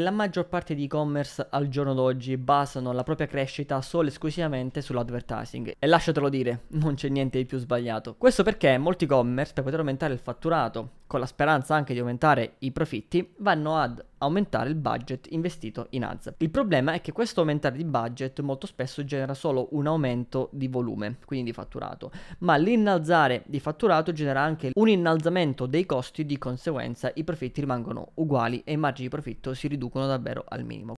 La maggior parte di e-commerce al giorno d'oggi basano la propria crescita solo e esclusivamente sull'advertising e lasciatelo dire, non c'è niente di più sbagliato. Questo perché molti e-commerce per poter aumentare il fatturato con la speranza anche di aumentare i profitti, vanno ad aumentare il budget investito in ads. Il problema è che questo aumentare di budget molto spesso genera solo un aumento di volume, quindi di fatturato, ma l'innalzare di fatturato genera anche un innalzamento dei costi, di conseguenza i profitti rimangono uguali e i margini di profitto si riducono davvero al minimo.